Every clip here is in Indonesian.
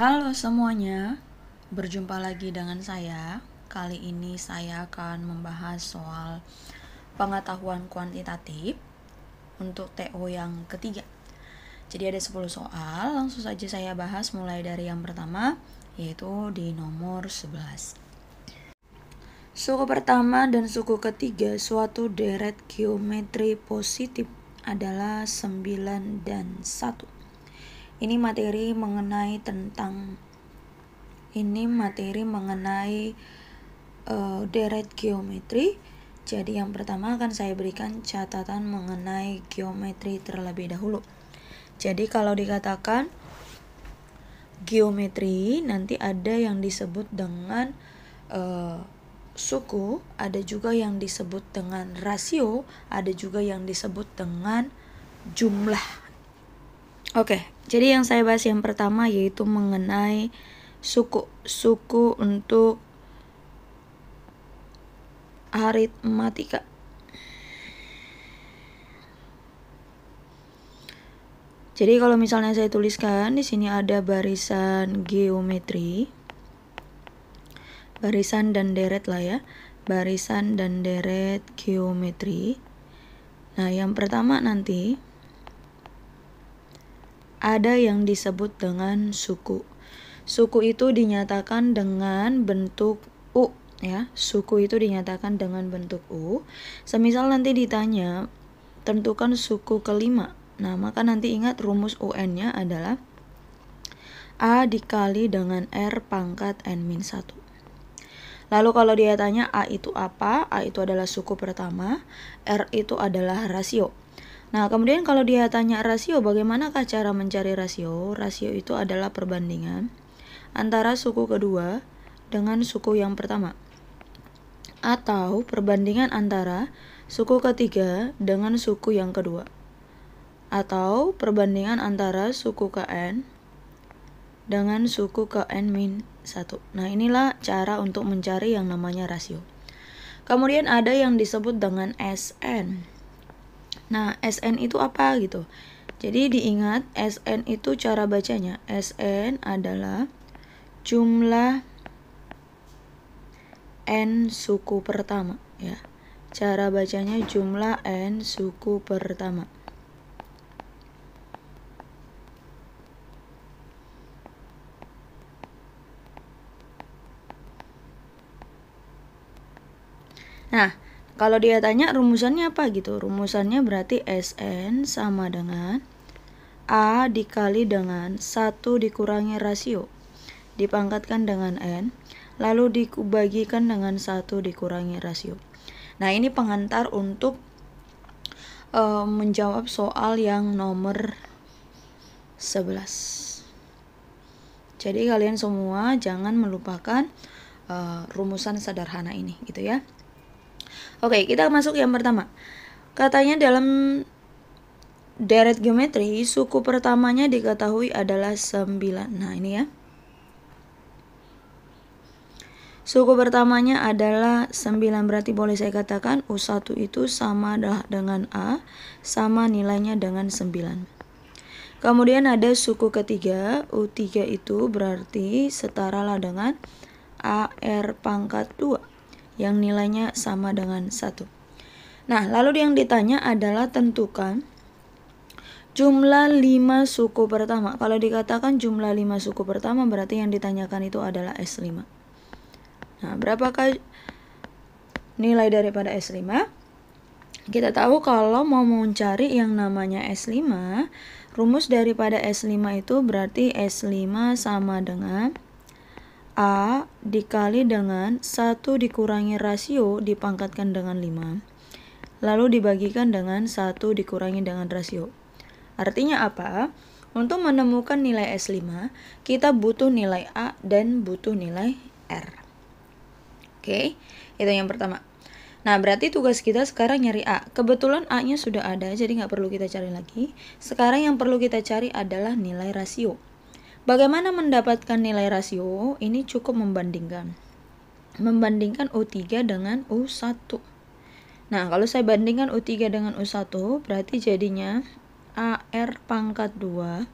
Halo semuanya, berjumpa lagi dengan saya. Kali ini saya akan membahas soal pengetahuan kuantitatif untuk TO yang ketiga. Jadi ada 10 soal, langsung saja saya bahas mulai dari yang pertama, yaitu di nomor 11. Suku pertama dan suku ketiga suatu deret geometri positif adalah 9 dan 1. Ini materi mengenai tentang ini materi mengenai uh, deret geometri. Jadi yang pertama akan saya berikan catatan mengenai geometri terlebih dahulu. Jadi kalau dikatakan geometri nanti ada yang disebut dengan uh, suku, ada juga yang disebut dengan rasio, ada juga yang disebut dengan jumlah. Oke, okay, jadi yang saya bahas yang pertama yaitu mengenai suku-suku untuk aritmatika. Jadi kalau misalnya saya tuliskan di sini ada barisan geometri, barisan dan deret lah ya, barisan dan deret geometri. Nah yang pertama nanti ada yang disebut dengan suku. Suku itu dinyatakan dengan bentuk U ya. Suku itu dinyatakan dengan bentuk U. Semisal nanti ditanya tentukan suku kelima. Nah, maka nanti ingat rumus UN-nya adalah A dikali dengan R pangkat N minus 1. Lalu kalau dia tanya A itu apa? A itu adalah suku pertama, R itu adalah rasio. Nah, kemudian kalau dia tanya rasio, bagaimanakah cara mencari rasio? Rasio itu adalah perbandingan antara suku kedua dengan suku yang pertama atau perbandingan antara suku ketiga dengan suku yang kedua atau perbandingan antara suku KN dengan suku KN-1. Nah, inilah cara untuk mencari yang namanya rasio. Kemudian ada yang disebut dengan SN. Nah, SN itu apa gitu. Jadi diingat SN itu cara bacanya. SN adalah jumlah n suku pertama ya. Cara bacanya jumlah n suku pertama. Nah, kalau dia tanya rumusannya apa gitu rumusannya berarti SN sama dengan A dikali dengan 1 dikurangi rasio dipangkatkan dengan N lalu dibagikan dengan 1 dikurangi rasio nah ini pengantar untuk uh, menjawab soal yang nomor 11 jadi kalian semua jangan melupakan uh, rumusan sederhana ini gitu ya. Oke, kita masuk yang pertama. Katanya dalam deret geometri, suku pertamanya diketahui adalah 9. Nah, ini ya. Suku pertamanya adalah 9 berarti boleh saya katakan U1 itu sama dengan A sama nilainya dengan 9. Kemudian ada suku ketiga, U3 itu berarti setara lah dengan AR pangkat 2 yang nilainya sama dengan satu. Nah, lalu yang ditanya adalah tentukan jumlah 5 suku pertama. Kalau dikatakan jumlah 5 suku pertama berarti yang ditanyakan itu adalah S5. Nah, berapakah nilai daripada S5? Kita tahu kalau mau mencari yang namanya S5, rumus daripada S5 itu berarti S5 sama dengan A dikali dengan 1 dikurangi rasio dipangkatkan dengan 5, lalu dibagikan dengan 1 dikurangi dengan rasio. Artinya apa? Untuk menemukan nilai S5, kita butuh nilai A dan butuh nilai R. Oke, itu yang pertama. Nah, berarti tugas kita sekarang nyari A. Kebetulan A-nya sudah ada, jadi nggak perlu kita cari lagi. Sekarang yang perlu kita cari adalah nilai rasio. Bagaimana mendapatkan nilai rasio? Ini cukup membandingkan. Membandingkan U3 dengan U1. Nah, kalau saya bandingkan U3 dengan U1, berarti jadinya AR pangkat 2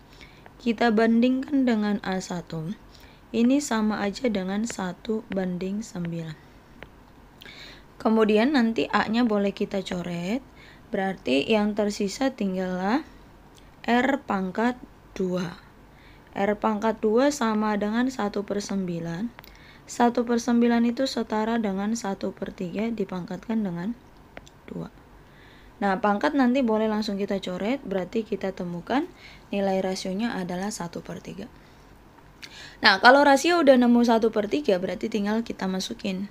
kita bandingkan dengan A1. Ini sama aja dengan 1 banding 9. Kemudian nanti A-nya boleh kita coret. Berarti yang tersisa tinggallah R pangkat 2. R pangkat 2 sama dengan 1 per 9. 1 per 9 itu setara dengan 1 per 3 dipangkatkan dengan 2. Nah, pangkat nanti boleh langsung kita coret, berarti kita temukan nilai rasionya adalah 1 per 3. Nah, kalau rasio udah nemu 1 per 3, berarti tinggal kita masukin.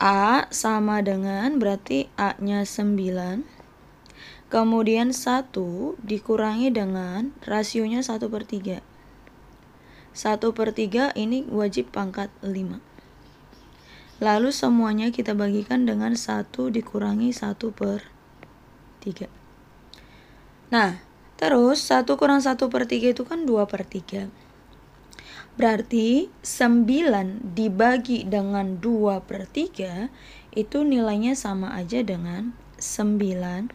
A sama dengan, berarti A-nya 9, Kemudian 1 dikurangi dengan rasionya 1 per 3. 1 per 3 ini wajib pangkat 5. Lalu semuanya kita bagikan dengan 1 dikurangi 1 per 3. Nah, terus 1 kurang 1 per 3 itu kan 2 per 3. Berarti 9 dibagi dengan 2 per 3 itu nilainya sama aja dengan 9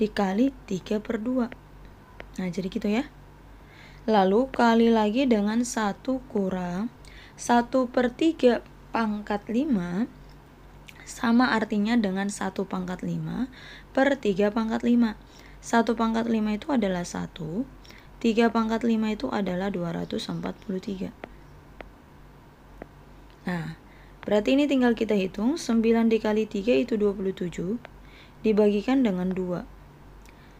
dikali 3 per 2. Nah, jadi gitu ya. Lalu kali lagi dengan 1 kurang 1 per 3 pangkat 5 sama artinya dengan 1 pangkat 5 per 3 pangkat 5. 1 pangkat 5 itu adalah 1, 3 pangkat 5 itu adalah 243. Nah, berarti ini tinggal kita hitung 9 dikali 3 itu 27 dibagikan dengan 2.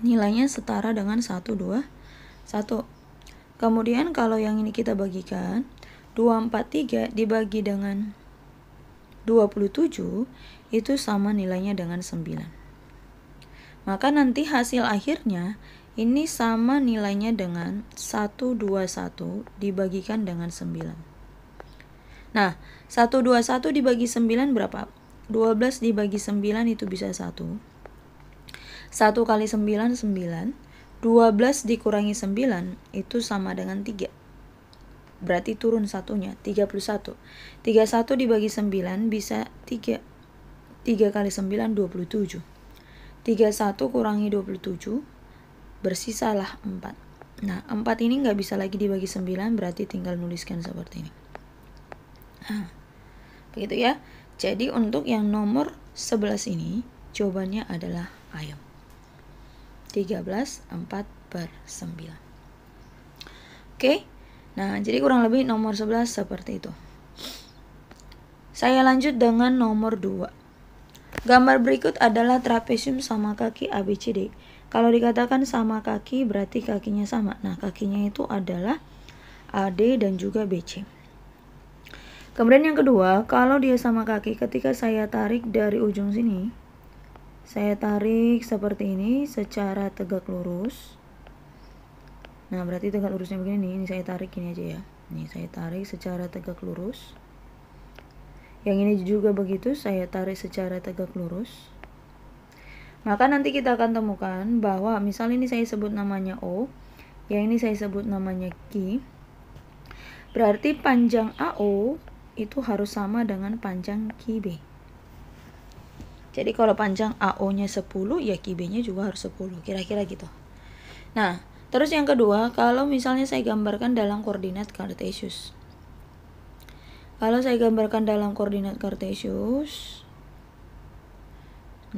nilainya setara dengan 1, 2, 1. Kemudian kalau yang ini kita bagikan, 2, 4, 3 dibagi dengan 27 itu sama nilainya dengan 9. Maka nanti hasil akhirnya ini sama nilainya dengan 121 dibagikan dengan 9. Nah, 121 dibagi 9 berapa? 12 dibagi 9 itu bisa 1. 1 kali 9, 9. 12 dikurangi 9 itu sama dengan 3. Berarti turun satunya, 31. 31 dibagi 9 bisa 3. 3 kali 9, 27. 31 kurangi 27, bersisalah 4. Nah, 4 ini nggak bisa lagi dibagi 9, berarti tinggal nuliskan seperti ini. Nah, begitu ya. Jadi untuk yang nomor 11 ini, jawabannya adalah ayam. 13 4 per 9 oke nah jadi kurang lebih nomor 11 seperti itu saya lanjut dengan nomor 2 Gambar berikut adalah trapesium sama kaki ABCD. Kalau dikatakan sama kaki berarti kakinya sama. Nah, kakinya itu adalah AD dan juga BC. Kemudian yang kedua, kalau dia sama kaki ketika saya tarik dari ujung sini saya tarik seperti ini secara tegak lurus nah berarti tegak lurusnya begini nih ini saya tarik ini aja ya ini saya tarik secara tegak lurus yang ini juga begitu saya tarik secara tegak lurus maka nanti kita akan temukan bahwa misal ini saya sebut namanya O yang ini saya sebut namanya Q berarti panjang AO itu harus sama dengan panjang QB jadi kalau panjang AO-nya 10, ya QB-nya juga harus 10, kira-kira gitu. Nah, terus yang kedua, kalau misalnya saya gambarkan dalam koordinat Cartesius. Kalau saya gambarkan dalam koordinat Cartesius,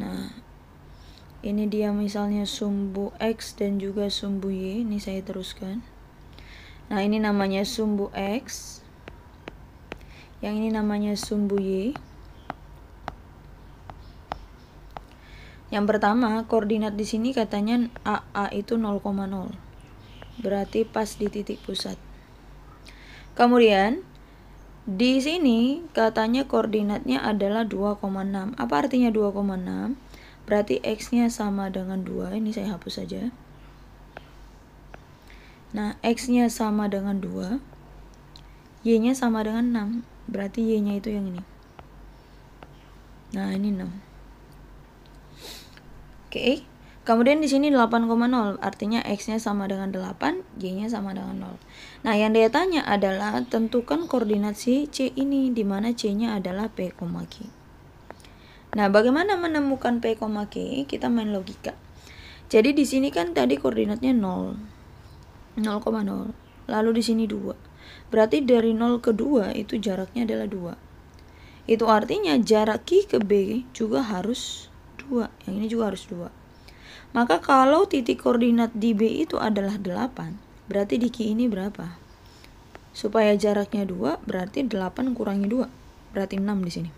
nah, ini dia misalnya sumbu X dan juga sumbu Y, ini saya teruskan. Nah, ini namanya sumbu X, yang ini namanya sumbu Y. Yang pertama, koordinat di sini katanya AA itu 0,0. Berarti pas di titik pusat. Kemudian, di sini katanya koordinatnya adalah 2,6. Apa artinya 2,6? Berarti X-nya sama dengan 2. Ini saya hapus saja. Nah, X-nya sama dengan 2. Y-nya sama dengan 6. Berarti Y-nya itu yang ini. Nah, ini 6. Oke. Kemudian di sini 8,0 artinya x-nya sama dengan 8, y-nya sama dengan 0. Nah, yang dia tanya adalah tentukan koordinat si C ini dimana C-nya adalah P, Q. Nah, bagaimana menemukan P, Q? Kita main logika. Jadi di sini kan tadi koordinatnya 0. 0,0. Lalu di sini 2. Berarti dari 0 ke 2 itu jaraknya adalah 2. Itu artinya jarak Q ke B juga harus dua yang ini juga harus dua maka kalau titik koordinat di B itu adalah 8 berarti di Q ini berapa supaya jaraknya 2 berarti 8 kurangi 2 berarti 6 di sini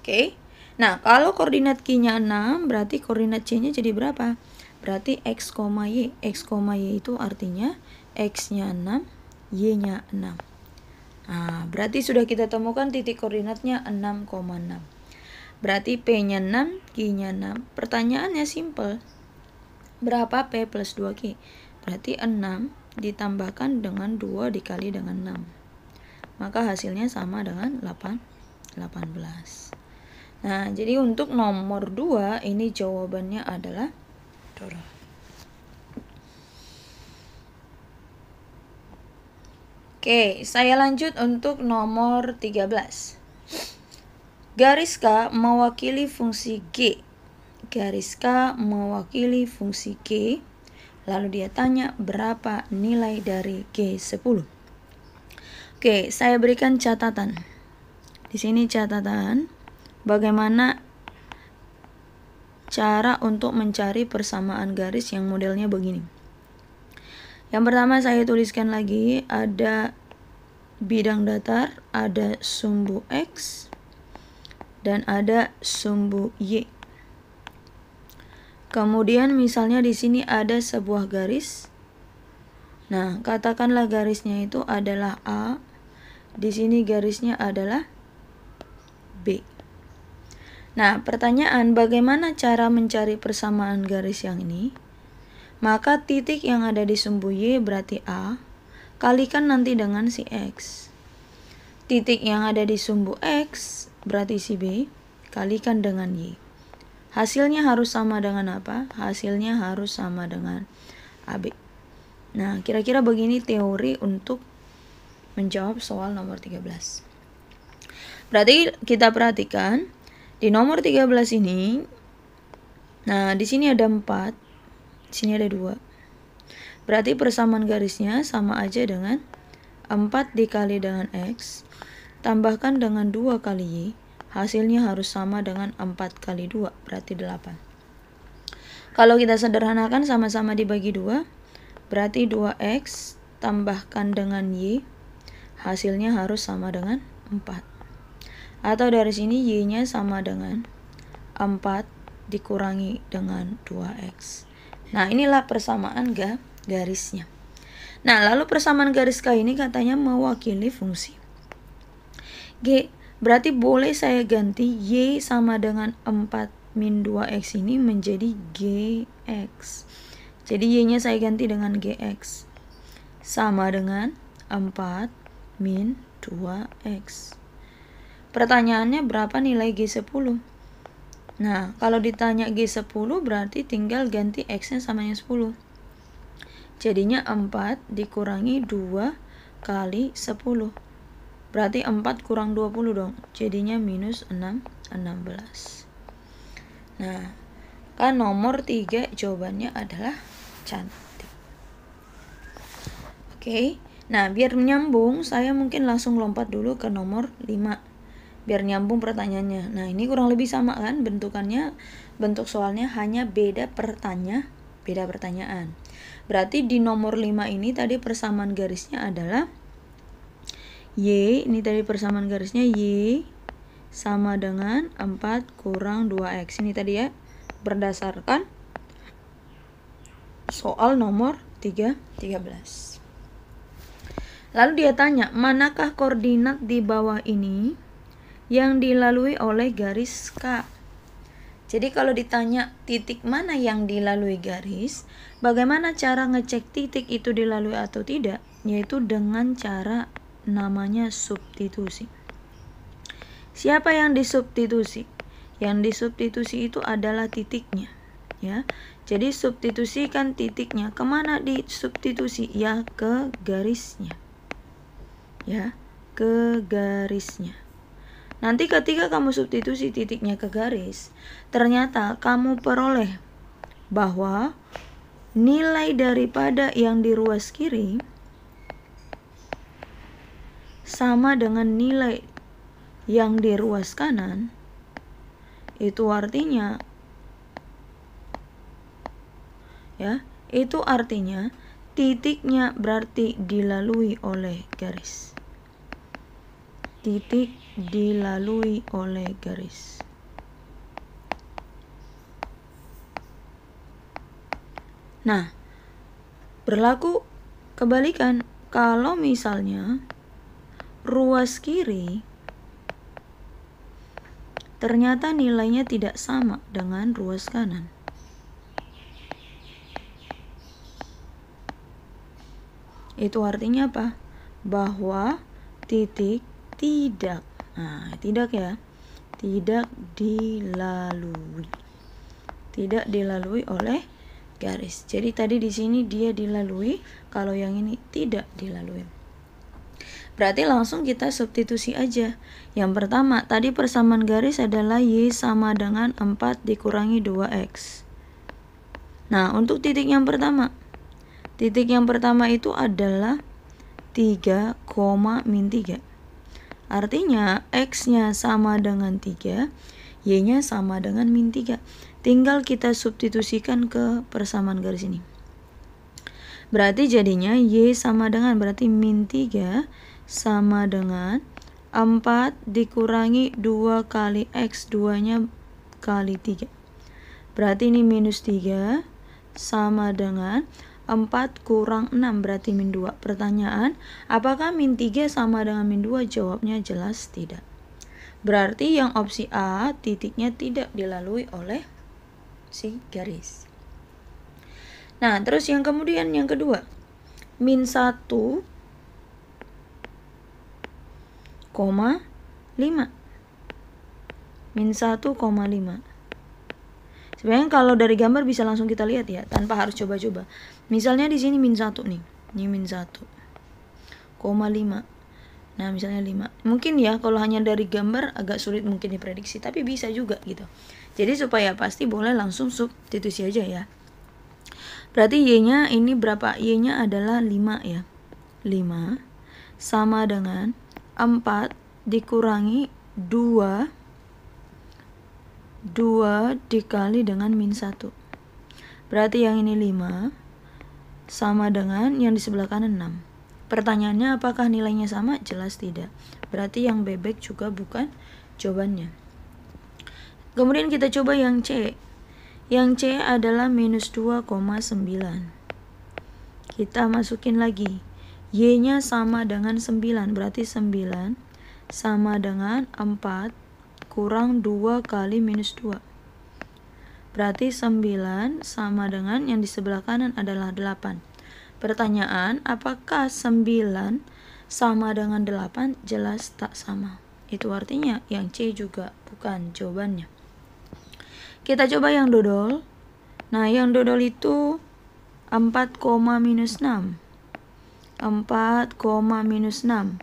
oke okay. nah kalau koordinat Q nya 6 berarti koordinat C nya jadi berapa berarti X, Y X, Y itu artinya X nya 6 Y nya 6 nah berarti sudah kita temukan titik koordinatnya 6,6 Berarti P-nya 6, G-nya 6. Pertanyaannya simple. Berapa P plus 2G? Berarti 6 ditambahkan dengan 2 dikali dengan 6. Maka hasilnya sama dengan 8, 18. Nah, jadi untuk nomor 2 ini jawabannya adalah Oke, saya lanjut untuk nomor 13. Garis K mewakili fungsi G. Garis K mewakili fungsi G. Lalu dia tanya berapa nilai dari G10. Oke, saya berikan catatan. Di sini catatan bagaimana cara untuk mencari persamaan garis yang modelnya begini. Yang pertama saya tuliskan lagi ada bidang datar, ada sumbu X, dan ada sumbu Y. Kemudian misalnya di sini ada sebuah garis. Nah, katakanlah garisnya itu adalah A. Di sini garisnya adalah B. Nah, pertanyaan bagaimana cara mencari persamaan garis yang ini? Maka titik yang ada di sumbu Y berarti A, kalikan nanti dengan si X. Titik yang ada di sumbu X berarti si B, kalikan dengan Y. Hasilnya harus sama dengan apa? Hasilnya harus sama dengan AB. Nah, kira-kira begini teori untuk menjawab soal nomor 13. Berarti kita perhatikan di nomor 13 ini nah di sini ada 4, di sini ada 2. Berarti persamaan garisnya sama aja dengan 4 dikali dengan X Tambahkan dengan 2 kali Y, hasilnya harus sama dengan 4 kali 2, berarti 8. Kalau kita sederhanakan sama-sama dibagi 2, berarti 2X tambahkan dengan Y, hasilnya harus sama dengan 4. Atau dari sini Y-nya sama dengan 4 dikurangi dengan 2X. Nah, inilah persamaan garisnya. Nah, lalu persamaan garis K ini katanya mewakili fungsi G. Berarti boleh saya ganti Y sama dengan 4 min 2X ini menjadi GX. Jadi Y-nya saya ganti dengan GX. Sama dengan 4 min 2X. Pertanyaannya berapa nilai G10? Nah, kalau ditanya G10 berarti tinggal ganti X-nya sama yang 10. Jadinya 4 dikurangi 2 kali 10. Berarti 4 kurang 20 dong. Jadinya minus 6, 16. Nah, kan nomor 3 jawabannya adalah cantik. Oke, nah biar menyambung saya mungkin langsung lompat dulu ke nomor 5. Biar nyambung pertanyaannya. Nah, ini kurang lebih sama kan bentukannya. Bentuk soalnya hanya beda pertanyaan, beda pertanyaan. Berarti di nomor 5 ini tadi persamaan garisnya adalah Y ini tadi persamaan garisnya Y sama dengan 4 kurang 2X ini tadi ya berdasarkan soal nomor 3 13 lalu dia tanya manakah koordinat di bawah ini yang dilalui oleh garis K jadi kalau ditanya titik mana yang dilalui garis bagaimana cara ngecek titik itu dilalui atau tidak yaitu dengan cara namanya substitusi. Siapa yang disubstitusi? Yang disubstitusi itu adalah titiknya, ya. Jadi substitusi kan titiknya. Kemana disubstitusi? Ya ke garisnya, ya ke garisnya. Nanti ketika kamu substitusi titiknya ke garis, ternyata kamu peroleh bahwa nilai daripada yang di ruas kiri sama dengan nilai yang di ruas kanan, itu artinya ya, itu artinya titiknya berarti dilalui oleh garis. Titik dilalui oleh garis. Nah, berlaku kebalikan kalau misalnya ruas kiri ternyata nilainya tidak sama dengan ruas kanan. Itu artinya apa? Bahwa titik tidak, nah, tidak ya, tidak dilalui, tidak dilalui oleh garis. Jadi tadi di sini dia dilalui, kalau yang ini tidak dilalui. Berarti langsung kita substitusi aja. Yang pertama, tadi persamaan garis adalah Y sama dengan 4 dikurangi 2X. Nah, untuk titik yang pertama. Titik yang pertama itu adalah 3, min 3. Artinya, X-nya sama dengan 3, Y-nya sama dengan min 3. Tinggal kita substitusikan ke persamaan garis ini. Berarti jadinya Y sama dengan berarti min 3 sama dengan 4 dikurangi 2 kali X 2 nya kali 3 berarti ini minus 3 sama dengan 4 kurang 6 berarti min 2 pertanyaan apakah min 3 sama dengan min 2 jawabnya jelas tidak berarti yang opsi A titiknya tidak dilalui oleh si garis nah terus yang kemudian yang kedua min 1 1,5, min 1,5 sebenarnya kalau dari gambar bisa langsung kita lihat ya tanpa harus coba-coba misalnya di sini min 1 nih ini min 1 koma 5 nah misalnya 5 mungkin ya kalau hanya dari gambar agak sulit mungkin diprediksi tapi bisa juga gitu jadi supaya pasti boleh langsung substitusi aja ya berarti Y nya ini berapa Y nya adalah 5 ya 5 sama dengan 4 dikurangi 2 2 dikali dengan min 1 berarti yang ini 5 sama dengan yang di sebelah kanan 6 pertanyaannya apakah nilainya sama? jelas tidak berarti yang bebek juga bukan jawabannya kemudian kita coba yang C yang C adalah minus 2,9 kita masukin lagi Y-nya sama dengan 9, berarti 9 sama dengan 4 kurang 2 kali minus 2. Berarti 9 sama dengan yang di sebelah kanan adalah 8. Pertanyaan, apakah 9 sama dengan 8? Jelas tak sama. Itu artinya yang C juga bukan jawabannya. Kita coba yang dodol. Nah, yang dodol itu 4, minus 6. 4, minus 6.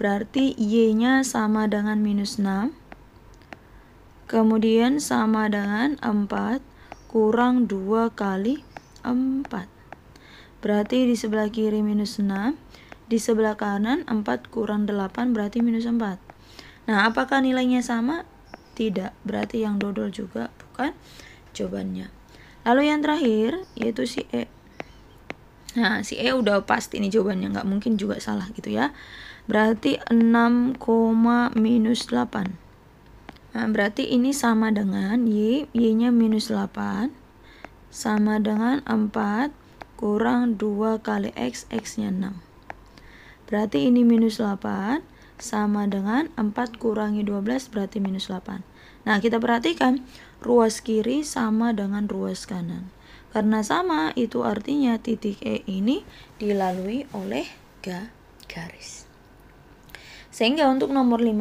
Berarti Y-nya sama dengan minus 6. Kemudian sama dengan 4 kurang 2 kali 4. Berarti di sebelah kiri minus 6, di sebelah kanan 4 kurang 8 berarti minus 4. Nah, apakah nilainya sama? Tidak, berarti yang dodol juga bukan jawabannya. Lalu yang terakhir yaitu si E. Nah, si E udah pasti ini jawabannya, nggak mungkin juga salah gitu ya. Berarti 6, minus 8. Nah, berarti ini sama dengan Y, Y-nya minus 8, sama dengan 4, kurang 2 kali X, X-nya 6. Berarti ini minus 8, sama dengan 4 kurangi 12, berarti minus 8. Nah, kita perhatikan, ruas kiri sama dengan ruas kanan. Karena sama itu artinya titik E ini dilalui oleh ga garis. Sehingga untuk nomor 15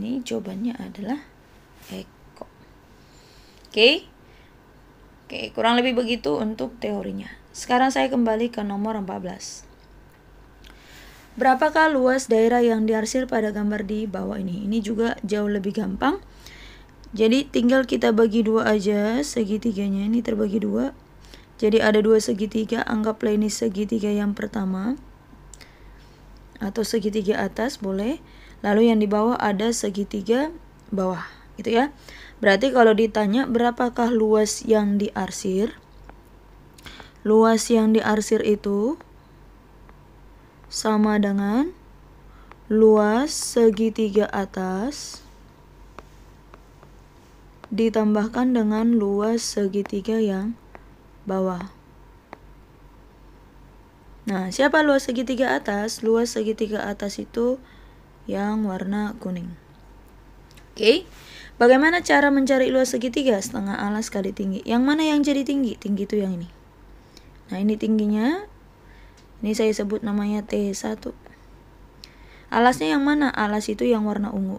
ini jawabannya adalah Eko. Oke. Oke, kurang lebih begitu untuk teorinya. Sekarang saya kembali ke nomor 14. Berapakah luas daerah yang diarsir pada gambar di bawah ini? Ini juga jauh lebih gampang. Jadi tinggal kita bagi dua aja segitiganya ini terbagi dua jadi ada dua segitiga, anggaplah ini segitiga yang pertama atau segitiga atas boleh. Lalu yang di bawah ada segitiga bawah, gitu ya. Berarti kalau ditanya berapakah luas yang diarsir? Luas yang diarsir itu sama dengan luas segitiga atas ditambahkan dengan luas segitiga yang bawah. Nah, siapa luas segitiga atas? Luas segitiga atas itu yang warna kuning. Oke, okay. bagaimana cara mencari luas segitiga? Setengah alas kali tinggi. Yang mana yang jadi tinggi? Tinggi itu yang ini. Nah, ini tingginya. Ini saya sebut namanya T1. Alasnya yang mana? Alas itu yang warna ungu.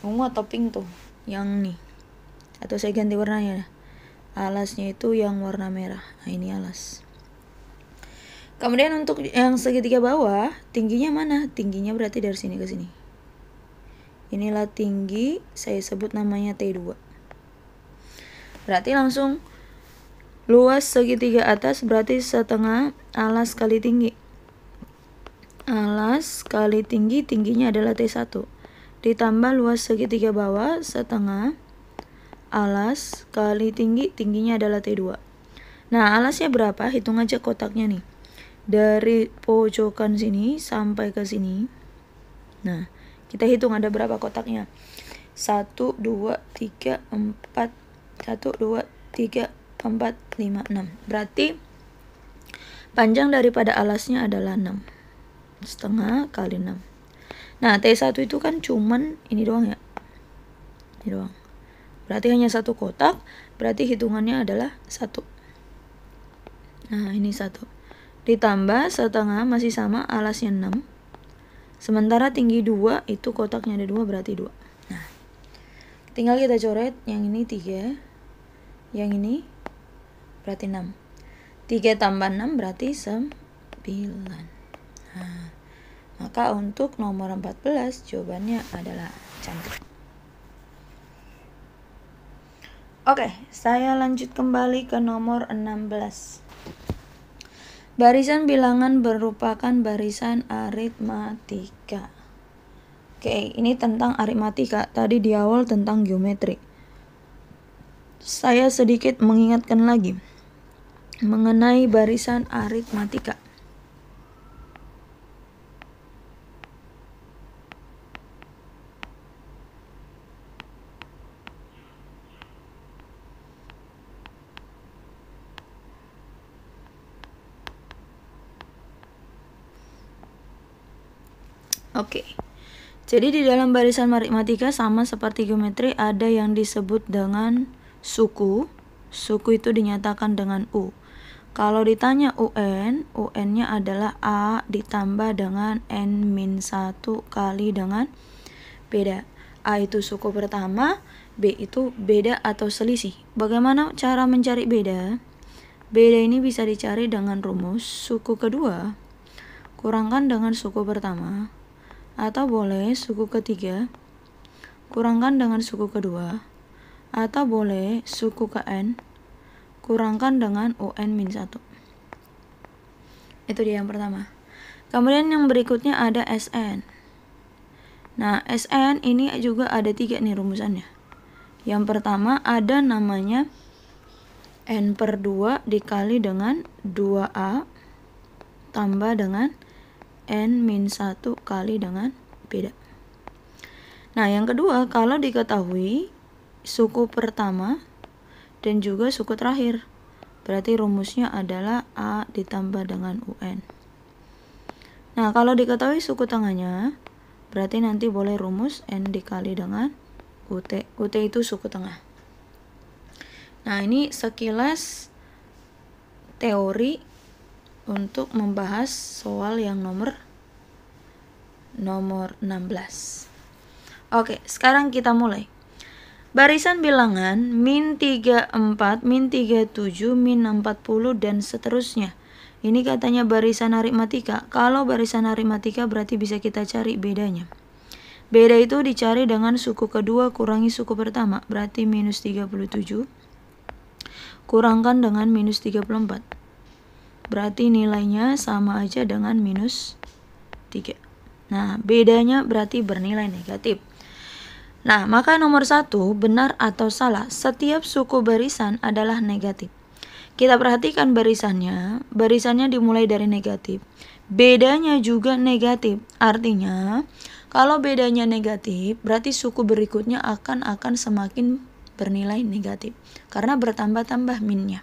Ungu atau pink tuh? Yang nih atau saya ganti warnanya alasnya itu yang warna merah nah ini alas kemudian untuk yang segitiga bawah tingginya mana tingginya berarti dari sini ke sini inilah tinggi saya sebut namanya T2 berarti langsung luas segitiga atas berarti setengah alas kali tinggi alas kali tinggi tingginya adalah T1 ditambah luas segitiga bawah setengah alas kali tinggi, tingginya adalah T2. Nah, alasnya berapa? Hitung aja kotaknya nih. Dari pojokan sini sampai ke sini. Nah, kita hitung ada berapa kotaknya. 1, 2, 3, 4, 1, 2, 3, 4, 5, 6. Berarti panjang daripada alasnya adalah 6. Setengah kali 6. Nah, T1 itu kan cuman ini doang ya. Ini doang berarti hanya satu kotak berarti hitungannya adalah satu nah ini satu ditambah setengah masih sama alasnya 6 sementara tinggi 2 itu kotaknya ada 2 berarti 2 nah tinggal kita coret yang ini 3 yang ini berarti 6 3 tambah 6 berarti 9 nah, maka untuk nomor 14 jawabannya adalah cantik Oke, saya lanjut kembali ke nomor 16. Barisan bilangan merupakan barisan aritmatika. Oke, ini tentang aritmatika. Tadi di awal tentang geometri. Saya sedikit mengingatkan lagi mengenai barisan aritmatika. Oke. Jadi di dalam barisan matematika sama seperti geometri ada yang disebut dengan suku. Suku itu dinyatakan dengan U. Kalau ditanya UN, UN-nya adalah A ditambah dengan N min 1 kali dengan beda. A itu suku pertama, B itu beda atau selisih. Bagaimana cara mencari beda? Beda ini bisa dicari dengan rumus suku kedua kurangkan dengan suku pertama atau boleh suku ketiga kurangkan dengan suku kedua atau boleh suku ke n kurangkan dengan UN-1 min itu dia yang pertama kemudian yang berikutnya ada SN nah SN ini juga ada tiga nih rumusannya yang pertama ada namanya N per 2 dikali dengan 2A tambah dengan N min 1 kali dengan beda. Nah, yang kedua, kalau diketahui suku pertama dan juga suku terakhir, berarti rumusnya adalah A ditambah dengan UN. Nah, kalau diketahui suku tengahnya, berarti nanti boleh rumus N dikali dengan UT. UT itu suku tengah. Nah, ini sekilas teori untuk membahas soal yang nomor nomor 16. Oke, sekarang kita mulai. Barisan bilangan min 34, min 37, min 40, dan seterusnya. Ini katanya barisan aritmatika. Kalau barisan aritmatika berarti bisa kita cari bedanya. Beda itu dicari dengan suku kedua kurangi suku pertama, berarti minus 37. Kurangkan dengan minus 34. Berarti nilainya sama aja dengan minus 3. Nah, bedanya berarti bernilai negatif. Nah, maka nomor satu, benar atau salah, setiap suku barisan adalah negatif. Kita perhatikan barisannya, barisannya dimulai dari negatif. Bedanya juga negatif, artinya kalau bedanya negatif, berarti suku berikutnya akan akan semakin bernilai negatif karena bertambah-tambah minnya.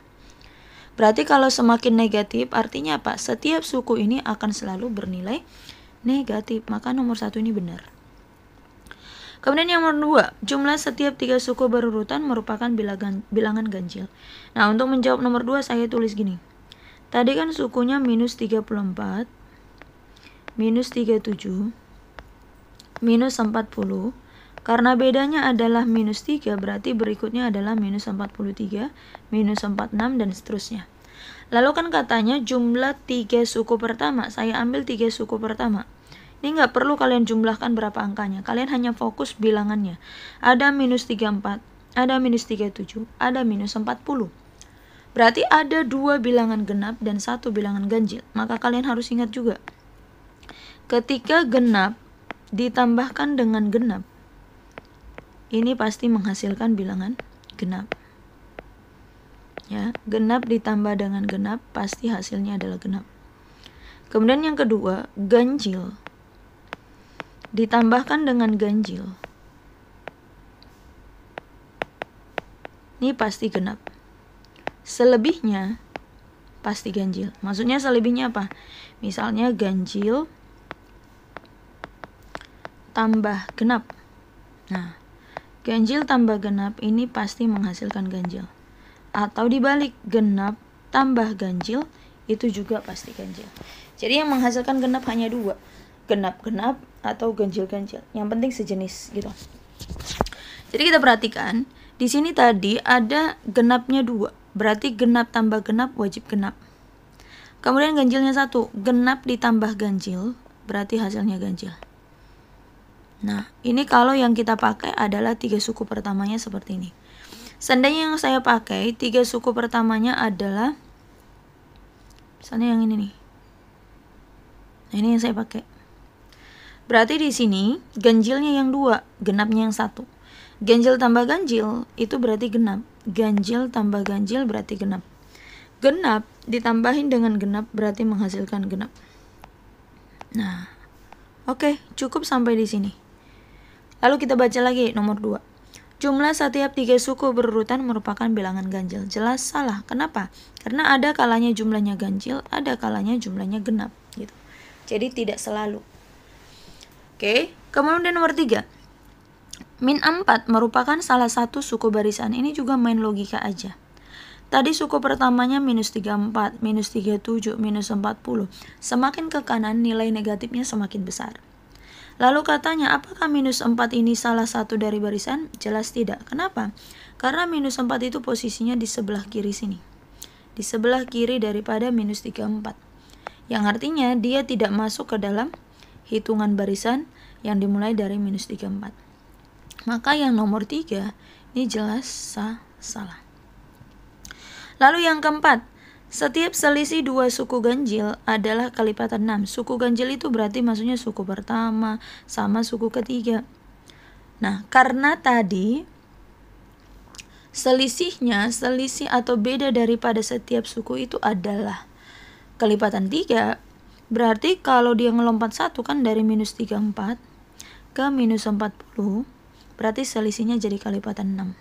Berarti kalau semakin negatif, artinya apa? Setiap suku ini akan selalu bernilai negatif. Maka nomor satu ini benar. Kemudian yang nomor dua, jumlah setiap tiga suku berurutan merupakan bilangan, bilangan ganjil. Nah, untuk menjawab nomor dua, saya tulis gini. Tadi kan sukunya minus 34, minus 37, minus 40, karena bedanya adalah minus 3, berarti berikutnya adalah minus 43, minus 46, dan seterusnya. Lalu kan katanya jumlah 3 suku pertama, saya ambil 3 suku pertama. Ini nggak perlu kalian jumlahkan berapa angkanya, kalian hanya fokus bilangannya. Ada minus 34, ada minus 37, ada minus 40. Berarti ada dua bilangan genap dan satu bilangan ganjil. Maka kalian harus ingat juga. Ketika genap ditambahkan dengan genap, ini pasti menghasilkan bilangan genap. Ya, genap ditambah dengan genap pasti hasilnya adalah genap. Kemudian yang kedua, ganjil. Ditambahkan dengan ganjil. Ini pasti genap. Selebihnya pasti ganjil. Maksudnya selebihnya apa? Misalnya ganjil tambah genap. Nah, Ganjil tambah genap ini pasti menghasilkan ganjil. Atau dibalik, genap tambah ganjil itu juga pasti ganjil. Jadi yang menghasilkan genap hanya dua, genap-genap atau ganjil-ganjil. Yang penting sejenis gitu. Jadi kita perhatikan, di sini tadi ada genapnya dua, berarti genap tambah genap wajib genap. Kemudian ganjilnya satu, genap ditambah ganjil berarti hasilnya ganjil. Nah, ini kalau yang kita pakai adalah tiga suku pertamanya seperti ini. Seandainya yang saya pakai, tiga suku pertamanya adalah misalnya yang ini nih. Nah, ini yang saya pakai. Berarti di sini ganjilnya yang dua, genapnya yang satu. Ganjil tambah ganjil itu berarti genap. Ganjil tambah ganjil berarti genap. Genap ditambahin dengan genap berarti menghasilkan genap. Nah, oke, okay, cukup sampai di sini. Lalu kita baca lagi nomor 2. Jumlah setiap tiga suku berurutan merupakan bilangan ganjil. Jelas salah. Kenapa? Karena ada kalanya jumlahnya ganjil, ada kalanya jumlahnya genap. Gitu. Jadi tidak selalu. Oke, kemudian nomor 3. Min 4 merupakan salah satu suku barisan. Ini juga main logika aja. Tadi suku pertamanya minus 34, minus 37, minus 40. Semakin ke kanan nilai negatifnya semakin besar. Lalu katanya, apakah minus 4 ini salah satu dari barisan? Jelas tidak. Kenapa? Karena minus 4 itu posisinya di sebelah kiri sini. Di sebelah kiri daripada minus 34. Yang artinya dia tidak masuk ke dalam hitungan barisan yang dimulai dari minus 34. Maka yang nomor 3 ini jelas salah. Lalu yang keempat, setiap selisih dua suku ganjil adalah kelipatan 6. Suku ganjil itu berarti maksudnya suku pertama sama suku ketiga. Nah, karena tadi selisihnya, selisih atau beda daripada setiap suku itu adalah kelipatan 3, berarti kalau dia ngelompat satu kan dari minus 34 ke minus 40, berarti selisihnya jadi kelipatan 6.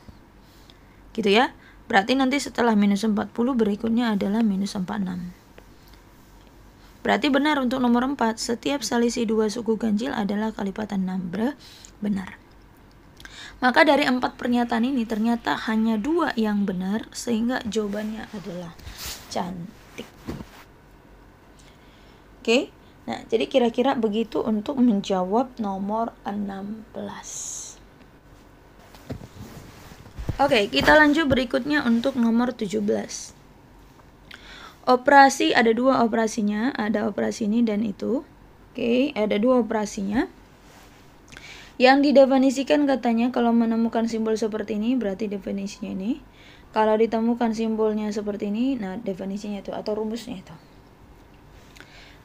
Gitu ya. Berarti nanti setelah minus 40 berikutnya adalah minus 46. Berarti benar untuk nomor 4, setiap selisih dua suku ganjil adalah kalipatan 6. Benar. Maka dari empat pernyataan ini ternyata hanya dua yang benar sehingga jawabannya adalah cantik. Oke, nah jadi kira-kira begitu untuk menjawab nomor 16. Oke, okay, kita lanjut berikutnya untuk nomor 17. Operasi ada dua operasinya, ada operasi ini dan itu. Oke, okay, ada dua operasinya. Yang didefinisikan katanya kalau menemukan simbol seperti ini berarti definisinya ini. Kalau ditemukan simbolnya seperti ini, nah definisinya itu atau rumusnya itu.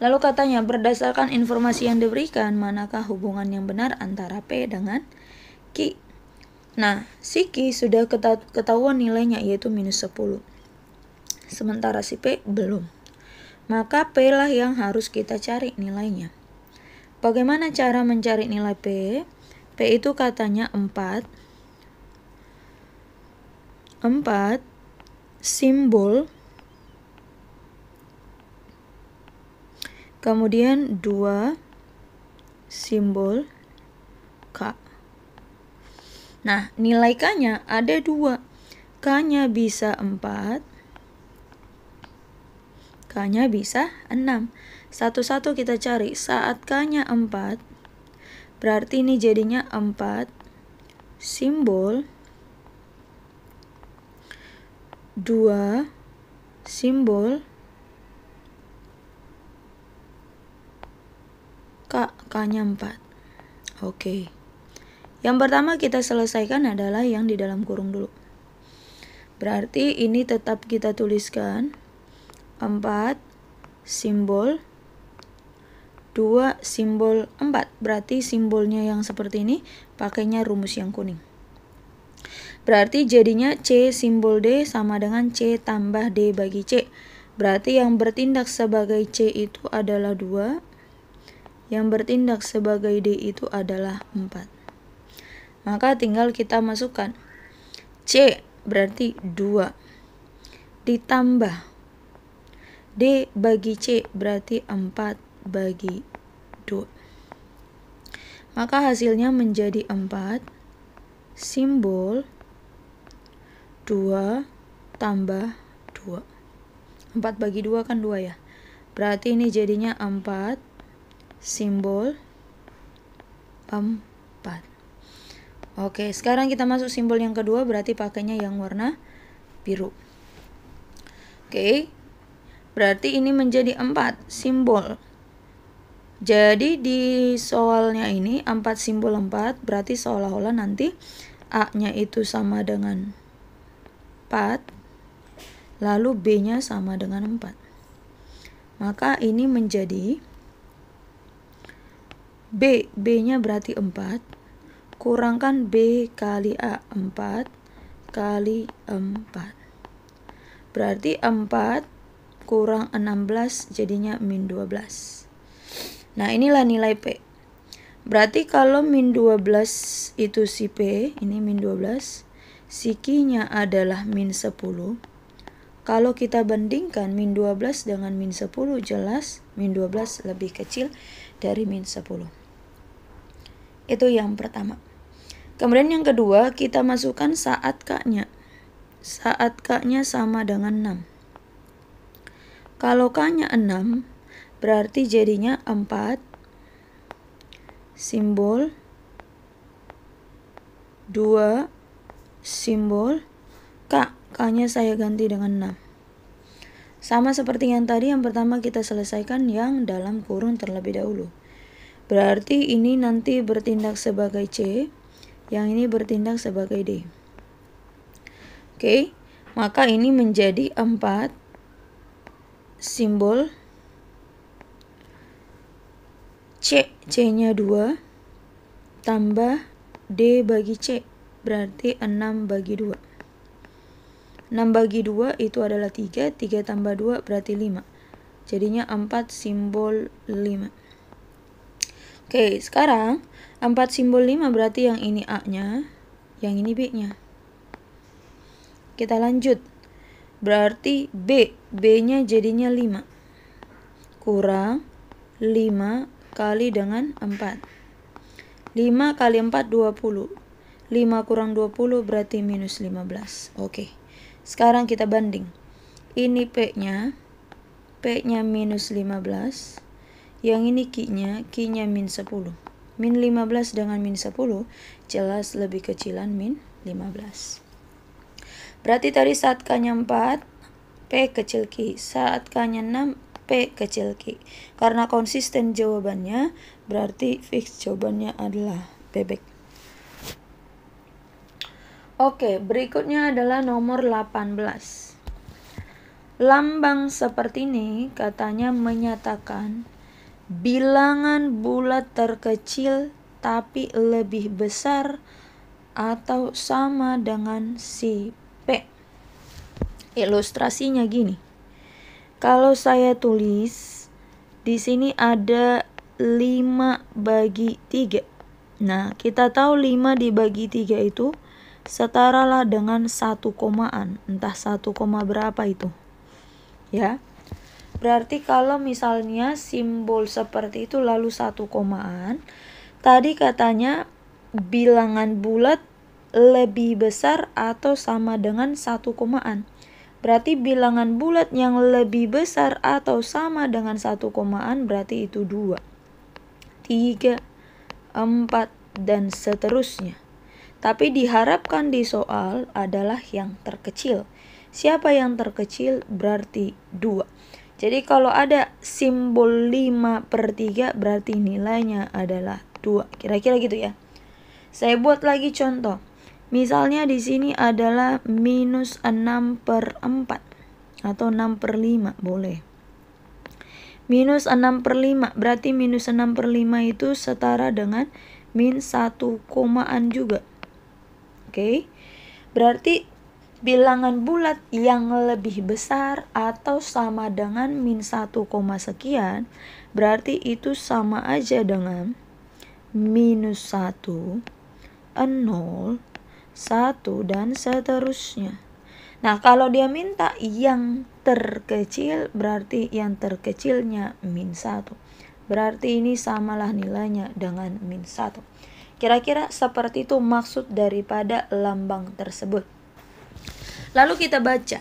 Lalu katanya berdasarkan informasi yang diberikan, manakah hubungan yang benar antara P dengan Q? Nah, si sudah ketahuan nilainya yaitu minus 10. Sementara si P belum. Maka P lah yang harus kita cari nilainya. Bagaimana cara mencari nilai P? P itu katanya 4. 4 simbol kemudian 2 simbol K. Nah, nilai K-nya ada dua. K-nya bisa 4. K-nya bisa 6. Satu-satu kita cari. Saat K-nya 4, berarti ini jadinya 4 simbol 2 simbol K, K-nya 4. Oke. Okay. Yang pertama kita selesaikan adalah yang di dalam kurung dulu. Berarti ini tetap kita tuliskan 4 simbol 2 simbol 4. Berarti simbolnya yang seperti ini pakainya rumus yang kuning. Berarti jadinya C simbol D sama dengan C tambah D bagi C. Berarti yang bertindak sebagai C itu adalah 2. Yang bertindak sebagai D itu adalah 4 maka tinggal kita masukkan C berarti 2 ditambah D bagi C berarti 4 bagi 2 maka hasilnya menjadi 4 simbol 2 tambah 2 4 bagi 2 kan 2 ya berarti ini jadinya 4 simbol 4 Oke, sekarang kita masuk simbol yang kedua, berarti pakainya yang warna biru. Oke, berarti ini menjadi empat simbol. Jadi di soalnya ini empat simbol empat, berarti seolah-olah nanti A-nya itu sama dengan empat, lalu B-nya sama dengan empat. Maka ini menjadi B, B-nya berarti empat kurangkan B kali A 4 kali 4 berarti 4 kurang 16 jadinya min 12 nah inilah nilai P berarti kalau min 12 itu si P ini min 12 si Q nya adalah min 10 kalau kita bandingkan min 12 dengan min 10 jelas min 12 lebih kecil dari min 10 itu yang pertama. Kemudian yang kedua, kita masukkan saat kaknya. Saat kaknya sama dengan 6. Kalau kaknya 6, berarti jadinya 4 simbol 2 simbol K. K-nya saya ganti dengan 6. Sama seperti yang tadi, yang pertama kita selesaikan yang dalam kurung terlebih dahulu. Berarti ini nanti bertindak sebagai C yang ini bertindak sebagai D. Oke, okay, maka ini menjadi 4 simbol C, C-nya 2 tambah D bagi C, berarti 6 bagi 2. 6 bagi 2 itu adalah 3, 3 tambah 2 berarti 5. Jadinya 4 simbol 5. Oke, okay, sekarang 4 simbol 5 berarti yang ini A-nya, yang ini B-nya. Kita lanjut. Berarti B, B-nya jadinya 5. Kurang 5 kali dengan 4. 5 kali 4, 20. 5 kurang 20 berarti minus 15. Oke. Sekarang kita banding. Ini P-nya. P-nya minus 15. Yang ini Q-nya. Q-nya min 10. Min 15 dengan min 10 jelas lebih kecilan min 15. Berarti tadi saat K-nya 4, P kecil Q. Saat K-nya 6, P kecil Q. Karena konsisten jawabannya, berarti fix jawabannya adalah bebek. Oke, berikutnya adalah nomor 18. Lambang seperti ini katanya menyatakan bilangan bulat terkecil tapi lebih besar atau sama dengan si P. Ilustrasinya gini. Kalau saya tulis di sini ada 5 bagi 3. Nah, kita tahu 5 dibagi 3 itu setara lah dengan 1 komaan. Entah satu koma berapa itu. Ya. Berarti kalau misalnya simbol seperti itu lalu satu komaan, tadi katanya bilangan bulat lebih besar atau sama dengan satu komaan. Berarti bilangan bulat yang lebih besar atau sama dengan satu komaan berarti itu dua, tiga, empat, dan seterusnya. Tapi diharapkan di soal adalah yang terkecil. Siapa yang terkecil berarti dua. Jadi kalau ada simbol 5 per 3 berarti nilainya adalah 2. Kira-kira gitu ya. Saya buat lagi contoh. Misalnya di sini adalah minus 6 per 4 atau 6 per 5 boleh. Minus 6 per 5 berarti minus 6 per 5 itu setara dengan min 1 komaan juga. Oke. Okay? Berarti bilangan bulat yang lebih besar atau sama dengan min 1, sekian, berarti itu sama aja dengan minus 1, 0, 1, dan seterusnya. Nah, kalau dia minta yang terkecil, berarti yang terkecilnya min 1. Berarti ini samalah nilainya dengan min 1. Kira-kira seperti itu maksud daripada lambang tersebut. Lalu kita baca.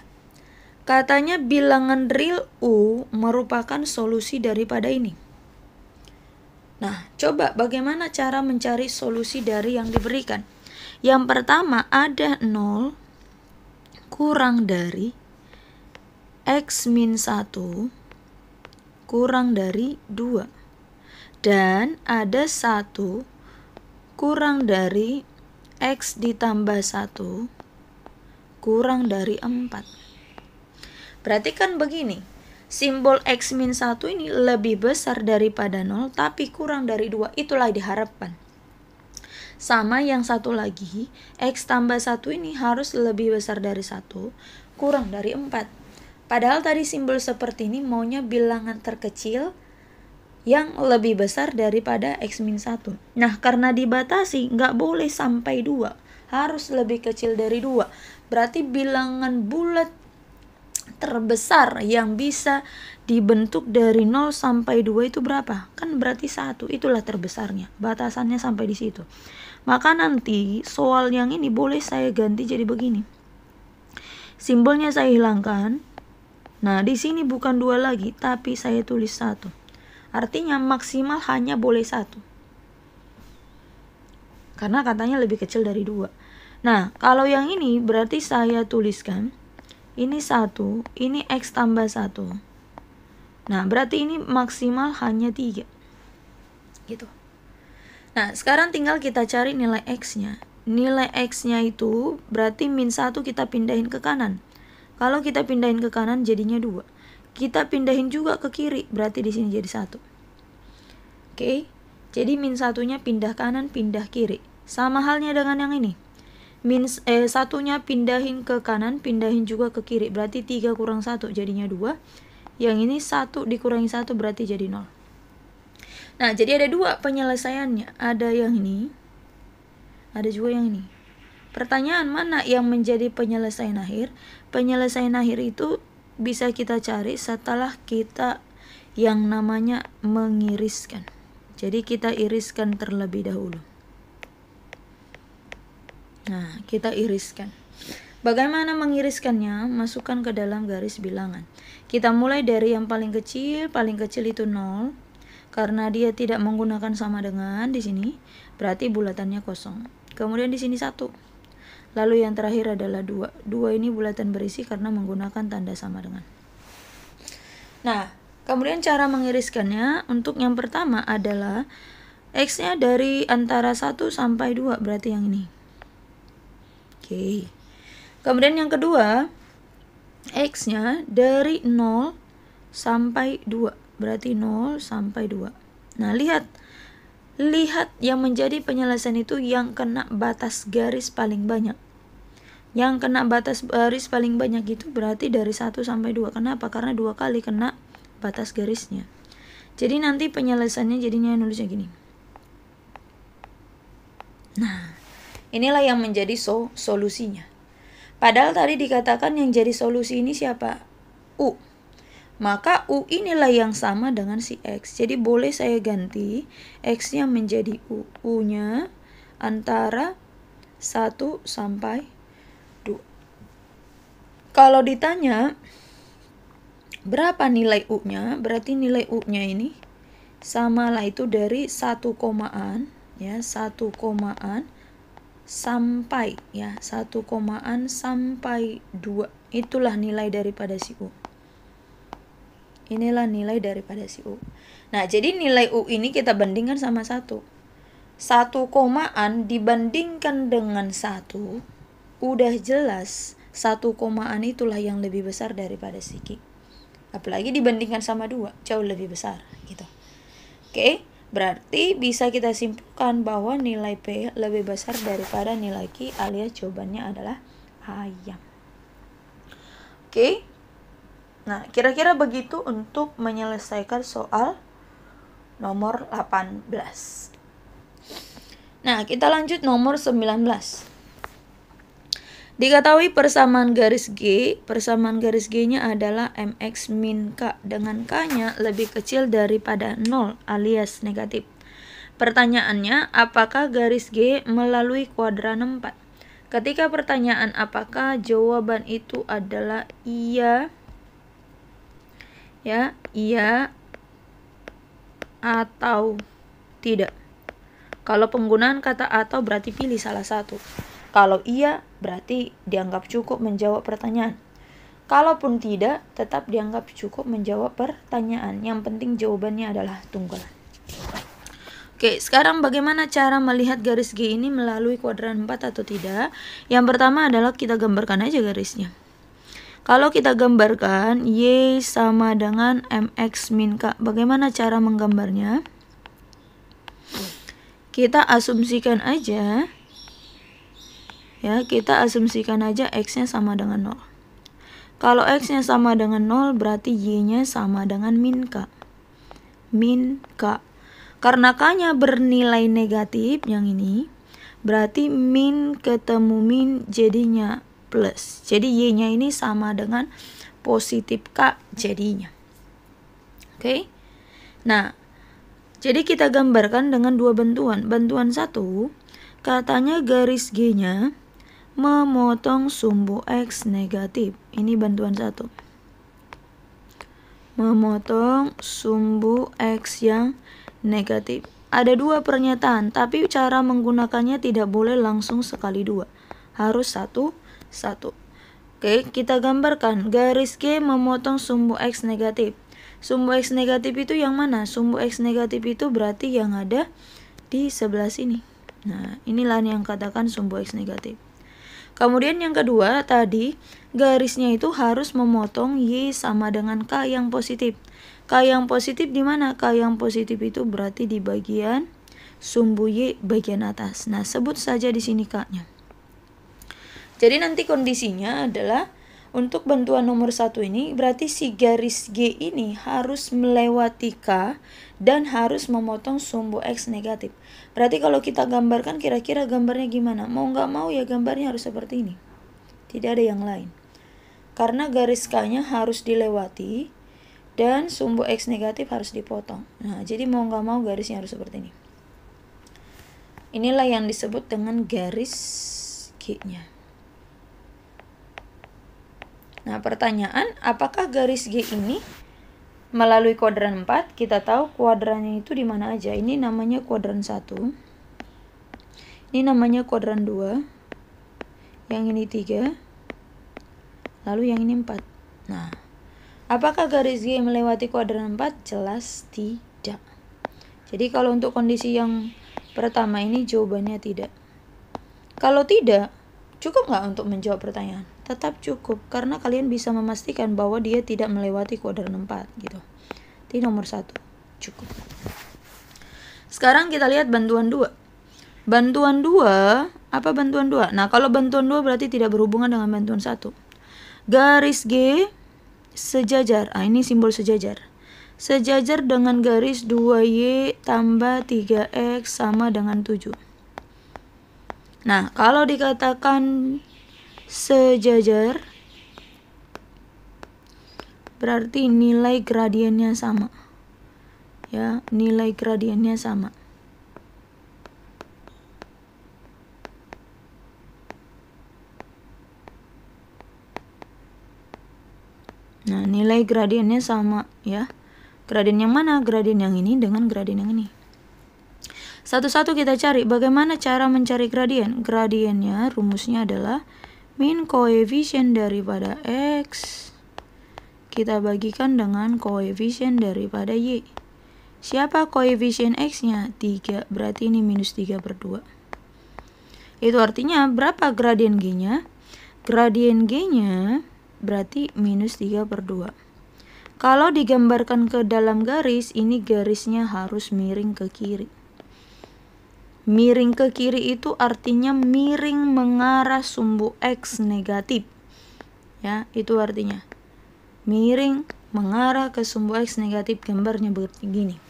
Katanya bilangan real U merupakan solusi daripada ini. Nah, coba bagaimana cara mencari solusi dari yang diberikan? Yang pertama ada 0 kurang dari X min 1 kurang dari 2 dan ada 1 kurang dari X ditambah 1 kurang dari 4. Berarti kan begini, simbol X min 1 ini lebih besar daripada 0 tapi kurang dari 2, itulah diharapkan. Sama yang satu lagi, X tambah 1 ini harus lebih besar dari 1, kurang dari 4. Padahal tadi simbol seperti ini maunya bilangan terkecil yang lebih besar daripada X-1. Nah, karena dibatasi, nggak boleh sampai 2. Harus lebih kecil dari 2. Berarti bilangan bulat terbesar yang bisa dibentuk dari 0 sampai 2 itu berapa? Kan berarti satu itulah terbesarnya. Batasannya sampai di situ. Maka nanti soal yang ini boleh saya ganti jadi begini. Simbolnya saya hilangkan. Nah, di sini bukan dua lagi, tapi saya tulis satu. Artinya maksimal hanya boleh satu. Karena katanya lebih kecil dari dua. Nah, kalau yang ini berarti saya tuliskan ini satu, ini x tambah satu. Nah, berarti ini maksimal hanya tiga, gitu. Nah, sekarang tinggal kita cari nilai x-nya. Nilai x-nya itu berarti min satu kita pindahin ke kanan. Kalau kita pindahin ke kanan jadinya dua. Kita pindahin juga ke kiri, berarti di sini jadi satu. Oke, jadi min satunya pindah kanan, pindah kiri. Sama halnya dengan yang ini min eh, satunya pindahin ke kanan pindahin juga ke kiri berarti 3 kurang 1 jadinya 2 yang ini 1 dikurangi 1 berarti jadi 0 nah jadi ada dua penyelesaiannya ada yang ini ada juga yang ini pertanyaan mana yang menjadi penyelesaian akhir penyelesaian akhir itu bisa kita cari setelah kita yang namanya mengiriskan jadi kita iriskan terlebih dahulu Nah, kita iriskan. Bagaimana mengiriskannya? Masukkan ke dalam garis bilangan. Kita mulai dari yang paling kecil, paling kecil itu 0 karena dia tidak menggunakan sama dengan di sini, berarti bulatannya kosong. Kemudian di sini satu. Lalu yang terakhir adalah dua. Dua ini bulatan berisi karena menggunakan tanda sama dengan. Nah, kemudian cara mengiriskannya untuk yang pertama adalah x-nya dari antara 1 sampai 2 berarti yang ini okay. kemudian yang kedua x nya dari 0 sampai 2 berarti 0 sampai 2 nah lihat lihat yang menjadi penyelesaian itu yang kena batas garis paling banyak yang kena batas garis paling banyak itu berarti dari 1 sampai 2 kenapa? karena dua kali kena batas garisnya jadi nanti penyelesaiannya jadinya nulisnya gini. Nah, Inilah yang menjadi so solusinya. Padahal tadi dikatakan yang jadi solusi ini siapa? U. Maka U inilah yang sama dengan si X. Jadi boleh saya ganti X-nya menjadi U. U-nya antara 1 sampai 2. Kalau ditanya berapa nilai U-nya, berarti nilai U-nya ini sama lah itu dari 1 komaan ya, 1 komaan sampai ya satu komaan sampai dua itulah nilai daripada si U inilah nilai daripada si U nah jadi nilai U ini kita bandingkan sama satu satu komaan dibandingkan dengan satu udah jelas satu komaan itulah yang lebih besar daripada si Ki. apalagi dibandingkan sama dua jauh lebih besar gitu oke okay? Berarti bisa kita simpulkan bahwa nilai P lebih besar daripada nilai Q alias jawabannya adalah ayam. Oke. Nah, kira-kira begitu untuk menyelesaikan soal nomor 18. Nah, kita lanjut nomor 19. Diketahui persamaan garis G, persamaan garis G-nya adalah mx min k dengan k-nya lebih kecil daripada 0 alias negatif. Pertanyaannya, apakah garis G melalui kuadran 4? Ketika pertanyaan apakah jawaban itu adalah iya ya, iya atau tidak. Kalau penggunaan kata atau berarti pilih salah satu. Kalau iya berarti dianggap cukup menjawab pertanyaan. Kalaupun tidak, tetap dianggap cukup menjawab pertanyaan. Yang penting jawabannya adalah tunggal. Oke, sekarang bagaimana cara melihat garis G ini melalui kuadran 4 atau tidak? Yang pertama adalah kita gambarkan aja garisnya. Kalau kita gambarkan Y sama dengan MX min K, bagaimana cara menggambarnya? Kita asumsikan aja ya kita asumsikan aja x-nya sama dengan 0 kalau x-nya sama dengan 0 berarti y-nya sama dengan min k min k karena k-nya bernilai negatif yang ini berarti min ketemu min jadinya plus jadi y-nya ini sama dengan positif k jadinya oke okay? nah jadi kita gambarkan dengan dua bentuan bentuan satu katanya garis g-nya memotong sumbu X negatif. Ini bantuan satu. Memotong sumbu X yang negatif. Ada dua pernyataan, tapi cara menggunakannya tidak boleh langsung sekali dua. Harus satu, satu. Oke, kita gambarkan. Garis G memotong sumbu X negatif. Sumbu X negatif itu yang mana? Sumbu X negatif itu berarti yang ada di sebelah sini. Nah, inilah yang katakan sumbu X negatif. Kemudian yang kedua tadi, garisnya itu harus memotong Y sama dengan K yang positif. K yang positif di mana? K yang positif itu berarti di bagian sumbu Y bagian atas. Nah, sebut saja di sini K-nya. Jadi nanti kondisinya adalah untuk bentuan nomor satu ini berarti si garis G ini harus melewati K dan harus memotong sumbu X negatif. Berarti kalau kita gambarkan kira-kira gambarnya gimana? Mau nggak mau ya gambarnya harus seperti ini. Tidak ada yang lain. Karena garis K-nya harus dilewati dan sumbu X negatif harus dipotong. Nah, jadi mau nggak mau garisnya harus seperti ini. Inilah yang disebut dengan garis G-nya. Nah, pertanyaan, apakah garis G ini melalui kuadran 4? Kita tahu kuadrannya itu di mana aja. Ini namanya kuadran 1. Ini namanya kuadran 2. Yang ini 3. Lalu yang ini 4. Nah, apakah garis G melewati kuadran 4? Jelas tidak. Jadi kalau untuk kondisi yang pertama ini jawabannya tidak. Kalau tidak, cukup nggak untuk menjawab pertanyaan? tetap cukup karena kalian bisa memastikan bahwa dia tidak melewati kuadran 4 gitu. Jadi nomor 1 cukup. Sekarang kita lihat bantuan 2. Bantuan 2, apa bantuan 2? Nah, kalau bantuan 2 berarti tidak berhubungan dengan bantuan 1. Garis G sejajar. Ah, ini simbol sejajar. Sejajar dengan garis 2Y tambah 3X sama dengan 7. Nah, kalau dikatakan sejajar berarti nilai gradiennya sama ya nilai gradiennya sama nah nilai gradiennya sama ya gradien yang mana gradien yang ini dengan gradien yang ini satu-satu kita cari bagaimana cara mencari gradien gradiennya rumusnya adalah min koefisien daripada X kita bagikan dengan koefisien daripada Y. Siapa koefisien X-nya? 3, berarti ini minus 3 per 2. Itu artinya berapa gradien G-nya? Gradien G-nya berarti minus 3 per 2. Kalau digambarkan ke dalam garis, ini garisnya harus miring ke kiri. Miring ke kiri itu artinya miring mengarah sumbu X negatif. Ya, itu artinya. Miring mengarah ke sumbu X negatif gambarnya begini.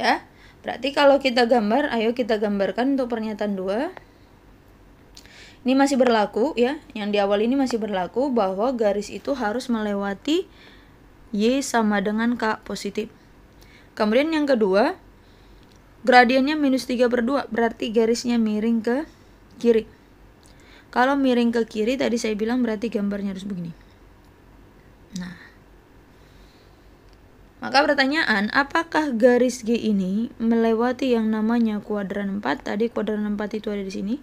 Ya, berarti kalau kita gambar, ayo kita gambarkan untuk pernyataan 2 ini masih berlaku ya yang di awal ini masih berlaku bahwa garis itu harus melewati y sama dengan k positif kemudian yang kedua Gradiennya minus 3 per 2, berarti garisnya miring ke kiri. Kalau miring ke kiri, tadi saya bilang berarti gambarnya harus begini. Nah, maka pertanyaan, apakah garis G ini melewati yang namanya kuadran 4? Tadi kuadran 4 itu ada di sini.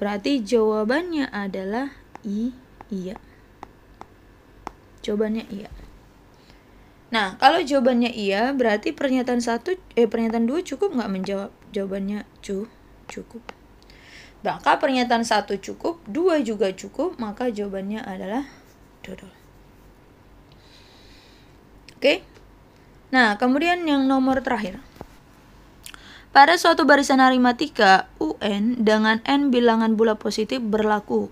Berarti jawabannya adalah I, iya. Jawabannya iya. Nah, kalau jawabannya iya, berarti pernyataan satu eh pernyataan dua cukup nggak menjawab? Jawabannya cu cukup. Maka pernyataan satu cukup, dua juga cukup, maka jawabannya adalah dodol. Oke. Nah, kemudian yang nomor terakhir. Pada suatu barisan aritmatika, UN dengan N bilangan bulat positif berlaku.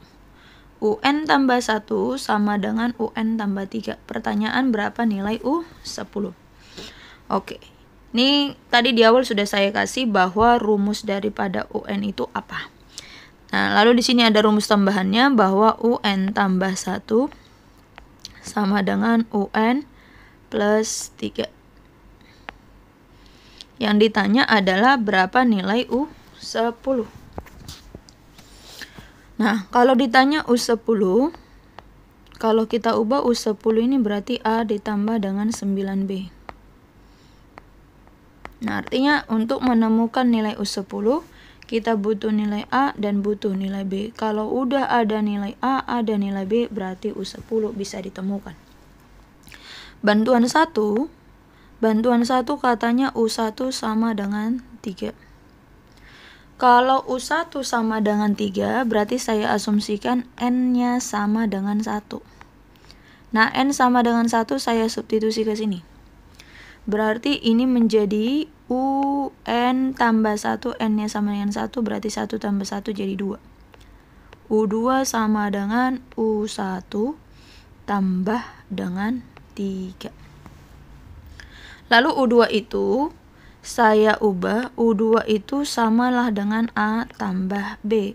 UN tambah 1 sama dengan UN tambah 3. Pertanyaan berapa nilai U? 10. Oke. Ini tadi di awal sudah saya kasih bahwa rumus daripada UN itu apa. Nah, lalu di sini ada rumus tambahannya bahwa UN tambah 1 sama dengan UN plus 3. Yang ditanya adalah berapa nilai U? 10. Nah, kalau ditanya U10, kalau kita ubah U10 ini berarti A ditambah dengan 9B. Nah, artinya untuk menemukan nilai U10, kita butuh nilai A dan butuh nilai B. Kalau udah ada nilai A, ada nilai B, berarti U10 bisa ditemukan. Bantuan 1, bantuan 1 katanya U1 sama dengan 3. Kalau U1 sama dengan 3, berarti saya asumsikan N-nya sama dengan 1. Nah, N sama dengan 1 saya substitusi ke sini. Berarti ini menjadi U N tambah 1, N-nya sama dengan 1, berarti 1 tambah 1 jadi 2. U2 sama dengan U1 tambah dengan 3. Lalu U2 itu saya ubah U2 itu samalah dengan A tambah B.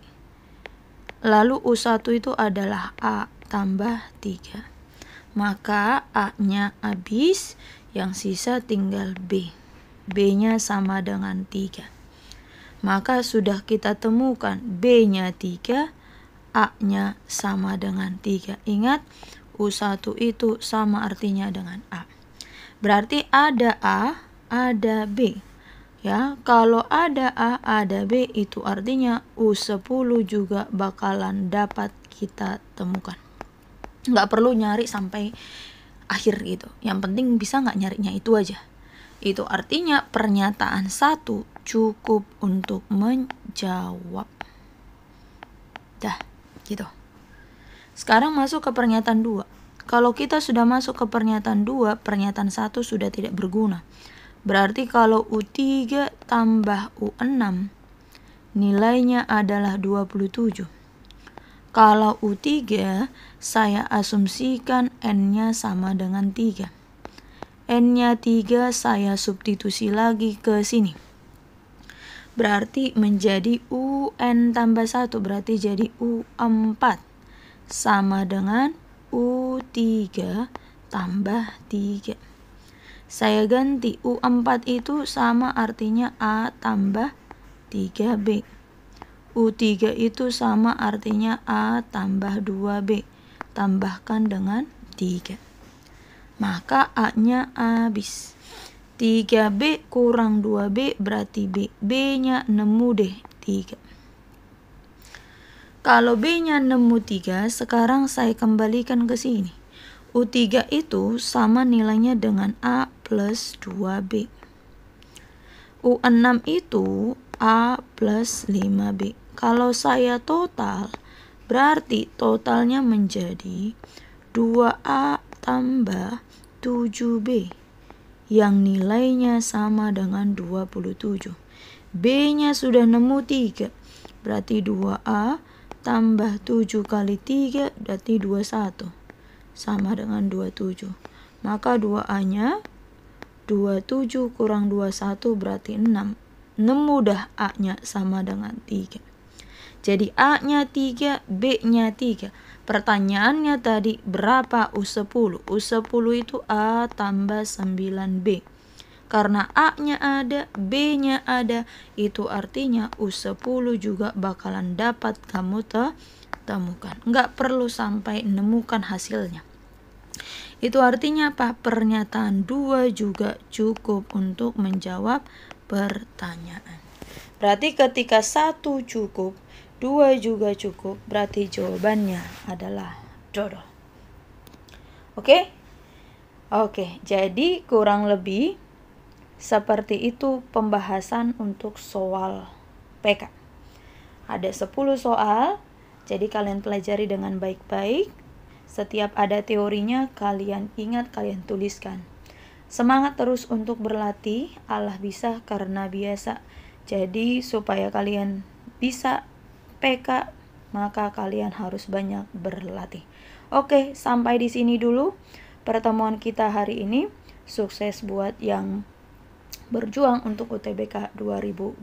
Lalu U1 itu adalah A tambah 3. Maka A-nya habis, yang sisa tinggal B. B-nya sama dengan 3. Maka sudah kita temukan B-nya 3, A-nya sama dengan 3. Ingat, U1 itu sama artinya dengan A. Berarti ada A, ada B. Ya, kalau ada A, ada B itu artinya U10 juga bakalan dapat kita temukan. Nggak perlu nyari sampai akhir gitu. Yang penting bisa nggak nyarinya itu aja. Itu artinya pernyataan satu cukup untuk menjawab. Dah, gitu. Sekarang masuk ke pernyataan dua. Kalau kita sudah masuk ke pernyataan dua, pernyataan satu sudah tidak berguna Berarti kalau U3 tambah U6 nilainya adalah 27. Kalau U3 saya asumsikan N-nya sama dengan 3. N-nya 3 saya substitusi lagi ke sini. Berarti menjadi UN tambah 1 berarti jadi U4 sama dengan U3 tambah 3. Saya ganti U4 itu sama artinya A tambah 3B. U3 itu sama artinya A tambah 2B. Tambahkan dengan 3. Maka A-nya habis. 3B kurang 2B berarti B. B-nya nemu deh 3. Kalau B-nya nemu 3, sekarang saya kembalikan ke sini. U3 itu sama nilainya dengan A plus 2B. U6 itu A plus 5B. Kalau saya total, berarti totalnya menjadi 2A tambah 7B yang nilainya sama dengan 27. B-nya sudah nemu 3, berarti 2A tambah 7 kali 3 berarti 21 sama dengan 27. Maka 2A-nya 27 kurang 21 berarti 6. 6 mudah A-nya sama dengan 3. Jadi A-nya 3, B-nya 3. Pertanyaannya tadi berapa U10? U10 itu A tambah 9B karena A-nya ada, B-nya ada, itu artinya U10 juga bakalan dapat kamu temukan. Nggak perlu sampai nemukan hasilnya. Itu artinya apa? Pernyataan 2 juga cukup untuk menjawab pertanyaan. Berarti ketika satu cukup, dua juga cukup, berarti jawabannya adalah jodoh. Oke? Okay? Oke, okay, jadi kurang lebih seperti itu pembahasan untuk soal PK. Ada 10 soal, jadi kalian pelajari dengan baik-baik. Setiap ada teorinya, kalian ingat, kalian tuliskan. Semangat terus untuk berlatih, Allah bisa karena biasa. Jadi supaya kalian bisa PK, maka kalian harus banyak berlatih. Oke, sampai di sini dulu pertemuan kita hari ini. Sukses buat yang berjuang untuk UTBK 2025.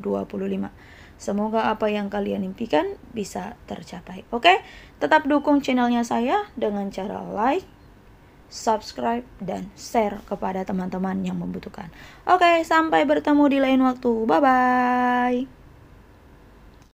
Semoga apa yang kalian impikan bisa tercapai. Oke, tetap dukung channelnya saya dengan cara like, subscribe, dan share kepada teman-teman yang membutuhkan. Oke, sampai bertemu di lain waktu. Bye-bye.